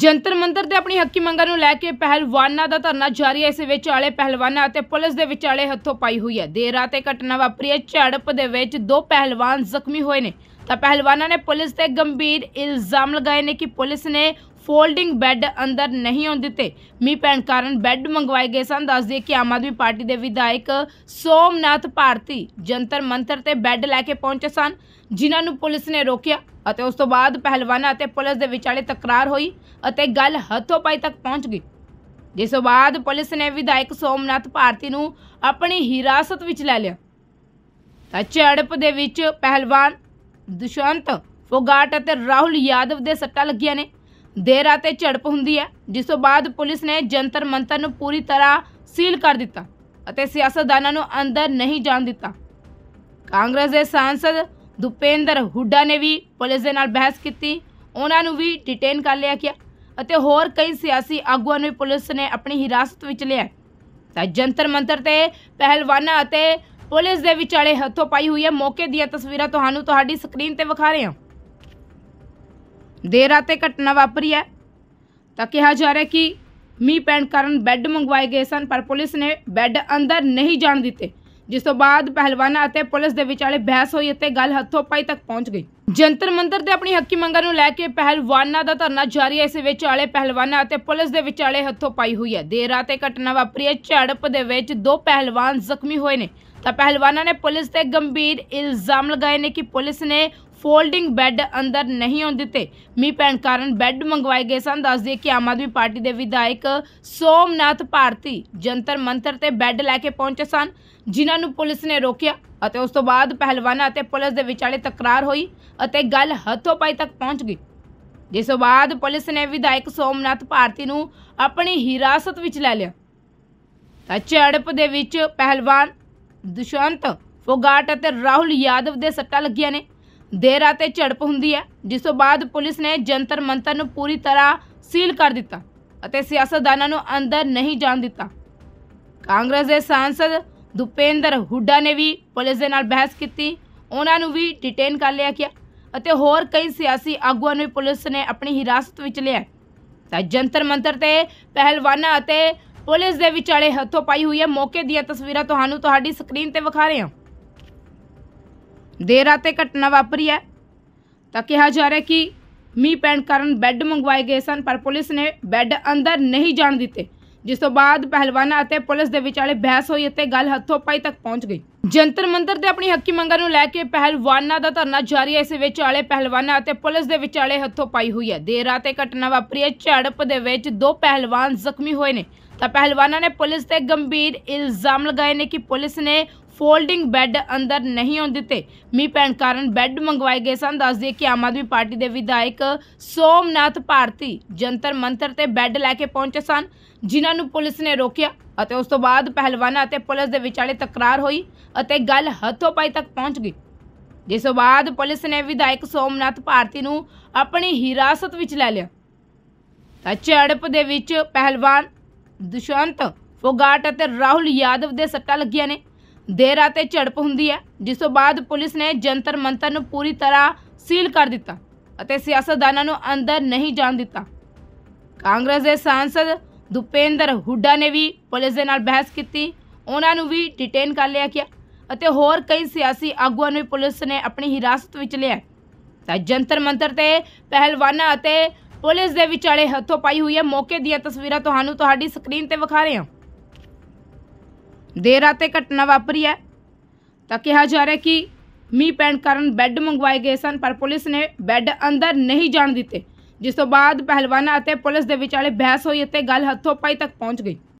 ਜੰਤਰ ਮੰਤਰ ਤੇ ਆਪਣੀ ਹੱਕੀ ਮੰਗਾਂ ਨੂੰ ਲੈ ਕੇ ਪਹਿਲਵਾਨਾਂ ਦਾ ਧਰਨਾ ਜਾਰੀ ਹੈ ਇਸ ਵਿੱਚ ਆਲੇ ਪਹਿਲਵਾਨਾਂ ਅਤੇ ਪੁਲਿਸ ਦੇ ਵਿਚਾਲੇ ਹੱਥੋਂ ਪਾਈ ਹੋਈ ਹੈ ਦੇਰ ਰਾਤ ਇਹ ਘਟਨਾ ਵਾਪਰੀ ਹੈ ਝੜਪ ਦੇ ਵਿੱਚ ਦੋ ਪਹਿਲਵਾਨ ਜ਼ਖਮੀ ਹੋਏ ਨੇ ਤਾਂ ਪਹਿਲਵਾਨਾਂ ਨੇ ਪੁਲਿਸ ਤੇ ਗੰਭੀਰ ਇਲਜ਼ਾਮ ਲਗਾਏ ਨੇ ਕਿ ਪੁਲਿਸ ਨੇ ਫੋਲਡਿੰਗ ਬੈੱਡ ਅੰਦਰ ਨਹੀਂ ਹੋਣ ਦਿੱਤੇ ਮੀਂਹ ਪੈਣ ਕਾਰਨ ਬੈੱਡ ਮੰਗਵਾਏ ਗਏ ਸਨ ਦੱਸਦੇ ਕਿ ਆਮ ਆਦਮੀ ਪਾਰਟੀ ਦੇ ਵਿਧਾਇਕ ਸੋਮਨਾਥ ਭਾਰਤੀ ਜੰਤਰ ਮੰਤਰ ਤੇ ਬੈੱਡ ਲੈ ਕੇ ਪਹੁੰਚੇ ਸਨ ਜਿਨ੍ਹਾਂ ਨੂੰ ਪੁਲਿਸ ਨੇ ਰੋਕਿਆ ਅਤੇ ਉਸ ਤੋਂ ਬਾਅਦ ਪਹਿਲਵਾਨਾਂ ਅਤੇ ਪੁਲਿਸ ਦੇ ਵਿਚਾਲੇ ਤਕਰਾਰ ਹੋਈ ਅਤੇ ਗੱਲ ਹੱਥੋਂ ਪਾਈ ਤੱਕ ਪਹੁੰਚ ਗਈ ਜਿਸ ਤੋਂ ਬਾਅਦ ਪੁਲਿਸ ਨੇ ਵਿਧਾਇਕ ਸੋਮਨਾਥ ਭਾਰਤੀ ਨੂੰ ਆਪਣੀ ਹਿਰਾਸਤ ਵਿੱਚ ਲੈ ਲਿਆ ਤਾਂ ਝੜਪ ਦੇ ਵਿੱਚ ਪਹਿਲਵਾਨ ਦੁਸ਼ੰਤ ਫੋਗਾਟ ਅਤੇ ਰਾਹੁਲ ਯਾਦਵ ਦੇ ਸੱਟਾਂ ਲੱਗੀਆਂ ਨੇ ਦੇਰ ਰਾਤੇ ਝੜਪ ਹੁੰਦੀ ਹੈ ਜਿਸ ਤੋਂ ਬਾਅਦ ਪੁਲਿਸ ਨੇ ਜੰਤਰ ਮੰਤਰ ਨੂੰ ਪੂਰੀ ਤਰ੍ਹਾਂ ਸੀਲ ਕਰ ਦਿੱਤਾ ਅਤੇ ਸਿਆਸਤਦਾਨਾਂ ਨੂੰ ਅੰਦਰ ਨਹੀਂ ਜਾਣ ਦਿੱਤਾ ਕਾਂਗਰਸ ਦੇ ਸਾਂਸਦ ਦੁਪੇਂਦਰ ਹੁੱਡਾ ਨੇ ਵੀ ਪੁਲਿਸ ਦੇ ਨਾਲ ਬਹਿਸ ਕੀਤੀ ਉਹਨਾਂ ਨੂੰ ਵੀ ਡਿਟੇਨ ਕਰ ਲਿਆ ਗਿਆ ਅਤੇ ਹੋਰ ਕਈ ਸਿਆਸੀ ਆਗੂਆਂ ਨੂੰ ਪੁਲਿਸ ਨੇ ਆਪਣੀ ਹਿਰਾਸਤ ਵਿੱਚ ਲਿਆ ਤਾਂ ਜੰਤਰ ਮੰਤਰ ਤੇ ਪਹਿਲਵਾਨਾਂ ਅਤੇ ਪੁਲਿਸ ਦੇ ਵਿਚਾਲੇ ਹੱਥੋਂ ਪਾਈ ਹੋਈ ਹੈ ਮੌਕੇ ਦੀਆਂ ਤਸਵੀਰਾਂ ਤੁਹਾਨੂੰ ਤੁਹਾਡੀ ਸਕਰੀਨ ਤੇ ਵਿਖਾ ਰਹੇ ਹਾਂ ਦੇਰ ਰਾਤੇ ਘਟਨਾ ਵਾਪਰੀ ਹੈ ਤਾਂ ਕਿਹਾ ਜਾ ਰਿਹਾ ਕਿ ਮੀ ਪੈਣ ਕਾਰਨ ਬੈੱਡ ਮੰਗਵਾਏ ਗਏ ਸਨ ਪਰ ਪੁਲਿਸ ਨੇ ਬੈੱਡ ਅੰਦਰ ਨਹੀਂ ਜਾਣ ਦਿੱਤੇ ਜਿਸ ਤੋਂ ਬਾਅਦ ਪਹਿਲਵਾਨਾਂ ਅਤੇ ਪੁਲਿਸ ਦੇ ਵਿਚਾਲੇ ਬਹਿਸ ਹੋਈ ਅਤੇ ਗੱਲ ਹੱਥੋਂ ਪਾਈ ਤੱਕ ਪਹੁੰਚ ਗਈ ਜੰਤਰ ਮੰਦਰ ਤੇ ਆਪਣੀ ਹੱਕੀ ਮੰਗਾਂ ਨੂੰ ਲੈ ਕੇ ਪਹਿਲਵਾਨਾਂ ਦਾ ਧਰਨਾ ਜਾਰੀ ਹੈ ਇਸ ਵਿੱਚ ਵਾਲੇ ਪਹਿਲਵਾਨਾਂ ਅਤੇ ਪੁਲਿਸ ਦੇ ਵਿਚਾਲੇ ਹੱਥੋਂ ਪਾਈ ਹੋਈ ਹੈ ਦੇਰ ਰਾਤ ਇਹ ਘਟਨਾ ਵਾਪਰੀ ਹੈ ਝੜਪ ਦੇ ਵਿੱਚ ਦੋ ਪਹਿਲਵਾਨ ਜ਼ਖਮੀ ਹੋਏ ਨੇ ਤਾਂ ਪਹਿਲਵਾਨਾਂ ਨੇ ਪੁਲਿਸ ਤੇ ਗੰਭੀਰ ਇਲਜ਼ਾਮ ਲਗਾਏ ਨੇ ਕਿ ਪੁਲਿਸ ਨੇ ਫੋਲਡਿੰਗ ਬੈੱਡ ਅੰਦਰ ਨਹੀਂ ਹੋਣ ਦਿੱਤੇ ਮੀਂਹ ਪੈਣ ਕਾਰਨ ਬੈੱਡ ਮੰਗਵਾਏ ਗਏ ਸਨ ਦੱਸ ਦਈਏ ਕਿ ਆਮ ਆਦਮੀ ਪਾਰਟੀ ਦੇ ਵਿਧਾਇਕ ਸੋਮਨਾਥ ਭਾਰਤੀ ਜੰਤਰ ਮੰਤਰ ਤੇ ਬੈੱਡ ਲੈ ਕੇ ਪਹੁੰਚੇ ਸਨ ਜਿਨ੍ਹਾਂ ਨੂੰ ਪੁਲਿਸ ਨੇ ਰੋਕਿਆ ਅਤੇ ਉਸ ਤੋਂ ਬਾਅਦ ਪਹਿਲਵਾਨਾਂ ਅਤੇ ਪੁਲਿਸ ਦੇ ਵਿਚਾਲੇ ਤਕਰਾਰ ਹੋਈ ਅਤੇ ਗੱਲ ਹੱਥੋਂ ਪਾਈ ਤੱਕ ਪਹੁੰਚ ਗਈ ਜਿਸ ਤੋਂ ਬਾਅਦ ਪੁਲਿਸ ਨੇ ਵਿਧਾਇਕ ਸੋਮਨਾਥ ਭਾਰਤੀ ਨੂੰ ਆਪਣੀ ਹਿਰਾਸਤ ਵਿੱਚ ਲੈ ਲਿਆ ਤਾਂ ਝੜਪ ਦੇ ਵਿੱਚ ਪਹਿਲਵਾਨ ਦੁਸ਼ੰਤ ਫੋਗਾਟ ਅਤੇ ਰਾਹੁਲ ਯਾਦਵ ਦੇ ਸੱਟਾਂ ਲੱਗੀਆਂ ਨੇ ਦੇਰ ਰਾਤੇ ਝੜਪ ਹੁੰਦੀ ਹੈ ਜਿਸ ਤੋਂ ਬਾਅਦ ਪੁਲਿਸ ਨੇ ਜੰਤਰ ਮੰਤਰ ਨੂੰ ਪੂਰੀ ਤਰ੍ਹਾਂ ਸੀਲ ਕਰ ਦਿੱਤਾ ਅਤੇ ਸਿਆਸਤਦਾਨਾਂ ਨੂੰ ਅੰਦਰ ਨਹੀਂ ਜਾਣ ਦਿੱਤਾ ਕਾਂਗਰਸ ਦੇ ਸਾਂਸਦ ਦੁਪੇਂਦਰ ਹੁੱਡਾ ਨੇ ਵੀ ਪੁਲਿਸ ਦੇ ਨਾਲ ਬਹਿਸ ਕੀਤੀ ਉਹਨਾਂ ਨੂੰ ਵੀ ਡਿਟੇਨ ਕਰ ਲਿਆ ਗਿਆ ਅਤੇ ਹੋਰ ਕਈ ਸਿਆਸੀ ਆਗੂਆਂ ਨੂੰ ਵੀ ਪੁਲਿਸ ਨੇ ਆਪਣੀ ਹਿਰਾਸਤ ਵਿੱਚ ਲਿਆ ਤਾਂ ਜੰਤਰ ਮੰਤਰ ਤੇ ਪਹਿਲਵਾਨਾਂ ਅਤੇ ਪੁਲਿਸ ਦੇ ਵਿਚਾਲੇ ਹੱਥੋਂ ਪਾਈ ਹੋਈ ਹੈ ਮੌਕੇ ਦੀਆਂ ਤਸਵੀਰਾਂ ਤੁਹਾਨੂੰ ਤੁਹਾਡੀ ਸਕਰੀਨ ਤੇ ਵਿਖਾ ਰਹੇ ਹਾਂ ਦੇਰ ਰਾਤੇ ਘਟਨਾ ਵਾਪਰੀ ਹੈ ਤਾਂ ਕਿਹਾ ਜਾ ਰਿਹਾ ਕਿ ਮੀਂਹ ਪੈਣ ਕਾਰਨ ਬੈੱਡ ਮੰਗਵਾਏ ਗਏ ਸਨ ਪਰ ਪੁਲਿਸ ਨੇ ਬੈੱਡ ਅੰਦਰ ਨਹੀਂ ਜਾਣ ਦਿੱਤੇ ਜਿਸ ਤੋਂ ਬਾਅਦ ਪਹਿਲਵਾਨਾਂ ਅਤੇ ਪੁਲਿਸ ਦੇ ਵਿਚਾਲੇ ਬਹਿਸ ਹੋਈ ਅਤੇ ਗੱਲ ਹੱਥੋਂ ਪਾਈ ਤੱਕ ਪਹੁੰਚ ਗਈ ਜੰਤਰ ਮੰਦਰ ਤੇ ਆਪਣੀ ਹੱਕੀ ਮੰਗਾਂ ਨੂੰ ਲੈ ਕੇ ਪਹਿਲਵਾਨਾਂ ਦਾ ਧਰਨਾ ਜਾਰੀ ਹੈ ਇਸ ਵਿੱਚ ਵਾਲੇ ਪਹਿਲਵਾਨਾਂ ਅਤੇ ਪੁਲਿਸ ਦੇ ਵਿਚਾਲੇ ਹੱਥੋਂ ਪਾਈ ਹੋਈ ਹੈ ਦੇਰ ਰਾਤ ਇਹ ਘਟਨਾ ਵਾਪਰੀ ਹੈ ਝੜਪ ਦੇ ਵਿੱਚ ਦੋ ਪਹਿਲਵਾਨ ਜ਼ਖਮੀ ਹੋਏ ਨੇ ਤਾਂ ਪਹਿਲਵਾਨਾਂ ਨੇ ਪੁਲਿਸ ਤੇ ਗੰਭੀਰ ਇਲਜ਼ਾਮ ਲਗਾਏ ਨੇ ਕਿ ਪੁਲਿਸ ਨੇ ਫੋਲਡਿੰਗ ਬੈੱਡ ਅੰਦਰ ਨਹੀਂ ਹੋਣ ਦਿੱਤੇ ਮੀਂਹ ਪੈਣ ਕਾਰਨ ਬੈੱਡ ਮੰਗਵਾਏ ਗਏ ਸਨ ਦੱਸਦੇ ਕਿ ਆਮ ਆਦਮੀ ਪਾਰਟੀ ਦੇ ਵਿਧਾਇਕ ਸੋਮਨਾਥ ਭਾਰਤੀ ਜੰਤਰ ਮੰਤਰ ਤੇ ਬੈੱਡ ਲੈ ਕੇ ਪਹੁੰਚੇ ਸਨ ਜਿਨ੍ਹਾਂ ਨੂੰ ਪੁਲਿਸ ਨੇ ਰੋਕਿਆ ਅਤੇ ਉਸ ਤੋਂ ਬਾਅਦ ਪਹਿਲਵਾਨਾਂ ਅਤੇ ਪੁਲਿਸ ਦੇ ਵਿਚਾਲੇ ਤਕਰਾਰ ਹੋਈ ਅਤੇ ਗੱਲ ਹੱਥੋਂ ਪਾਈ ਤੱਕ ਪਹੁੰਚ ਗਈ ਜਿਸ ਤੋਂ ਬਾਅਦ ਪੁਲਿਸ ਨੇ ਵਿਧਾਇਕ ਸੋਮਨਾਥ ਭਾਰਤੀ ਨੂੰ ਆਪਣੀ ਹਿਰਾਸਤ ਵਿੱਚ ਲੈ ਲਿਆ ਤਾਂ ਝੜਪ ਦੇ ਵਿੱਚ ਪਹਿਲਵਾਨ ਦੁਸ਼ੰਤ ਫੋਗਾਟ ਅਤੇ ਰਾਹੁਲ ਯਾਦਵ ਦੇ ਸੱਟਾਂ ਲੱਗੀਆਂ ਨੇ ਦੇਰ ਰਾਤੇ ਝੜਪ ਹੁੰਦੀ ਹੈ ਜਿਸ ਤੋਂ ਬਾਅਦ ਪੁਲਿਸ ਨੇ ਜੰਤਰ ਮੰਤਰ ਨੂੰ ਪੂਰੀ ਤਰ੍ਹਾਂ ਸੀਲ ਕਰ ਦਿੱਤਾ ਅਤੇ ਸਿਆਸਤਦਾਨਾਂ ਨੂੰ ਅੰਦਰ ਨਹੀਂ ਜਾਣ ਦਿੱਤਾ ਕਾਂਗਰਸ ਦੇ ਸਾਂਸਦ ਦੁਪੇਂਦਰ ਹੁੱਡਾ ਨੇ ਵੀ ਪੁਲਿਸ ਦੇ ਨਾਲ ਬਹਿਸ ਕੀਤੀ ਉਹਨਾਂ ਨੂੰ ਵੀ ਡਿਟੇਨ ਕਰ ਲਿਆ ਗਿਆ ਅਤੇ ਹੋਰ ਕਈ ਸਿਆਸੀ ਆਗੂਆਂ ਨੂੰ ਪੁਲਿਸ ਨੇ ਆਪਣੀ ਹਿਰਾਸਤ ਵਿੱਚ ਲਿਆ ਤਾਂ ਜੰਤਰ ਮੰਤਰ ਤੇ ਪਹਿਲਵਾਨਾਂ ਅਤੇ ਪੁਲਿਸ ਦੇ ਵਿਚਾਲੇ ਹੱਥੋਂ ਪਾਈ ਹੋਈ ਹੈ ਮੌਕੇ ਦੀਆਂ ਤਸਵੀਰਾਂ ਤੁਹਾਨੂੰ ਤੁਹਾਡੀ ਸਕਰੀਨ ਤੇ ਵਿਖਾ ਰਹੇ ਹਾਂ ਦੇਰ ਰਾਤੇ ਘਟਨਾ ਵਾਪਰੀ ਹੈ ਤਾਂ ਕਿਹਾ ਜਾ ਰਿਹਾ ਕਿ ਮੀ ਪੈਣ ਕਾਰਨ ਬੈੱਡ ਮੰਗਵਾਏ ਗਏ ਸਨ ਪਰ ਪੁਲਿਸ ਨੇ ਬੈੱਡ ਅੰਦਰ ਨਹੀਂ ਜਾਣ ਦਿੱਤੇ ਜਿਸ ਤੋਂ ਬਾਅਦ ਪਹਿਲਵਾਨਾਂ ਅਤੇ ਪੁਲਿਸ ਦੇ ਵਿਚਾਲੇ ਬਹਿਸ ਹੋਈ ਅਤੇ ਗੱਲ ਹੱਥੋਂ ਪਾਈ ਤੱਕ ਪਹੁੰਚ ਗਈ